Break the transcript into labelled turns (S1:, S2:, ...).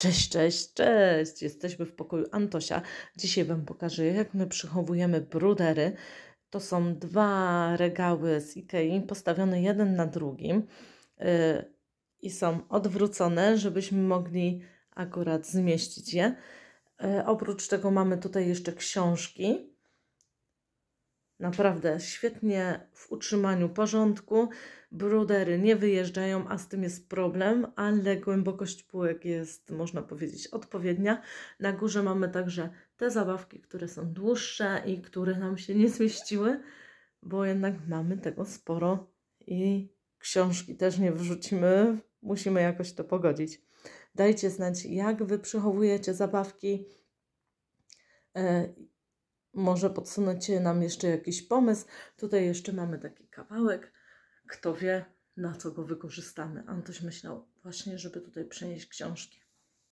S1: Cześć, cześć, cześć! Jesteśmy w pokoju Antosia. Dzisiaj Wam pokażę, jak my przechowujemy brudery. To są dwa regały z Ikei, postawione jeden na drugim y, i są odwrócone, żebyśmy mogli akurat zmieścić je. Y, oprócz tego mamy tutaj jeszcze książki naprawdę świetnie w utrzymaniu porządku. Brudery nie wyjeżdżają, a z tym jest problem, ale głębokość półek jest, można powiedzieć, odpowiednia. Na górze mamy także te zabawki, które są dłuższe i które nam się nie zmieściły, bo jednak mamy tego sporo i książki też nie wrzucimy. musimy jakoś to pogodzić. Dajcie znać, jak Wy przechowujecie zabawki e, może podsunęcie nam jeszcze jakiś pomysł. Tutaj jeszcze mamy taki kawałek. Kto wie, na co go wykorzystamy. Antoś myślał właśnie, żeby tutaj przenieść książki.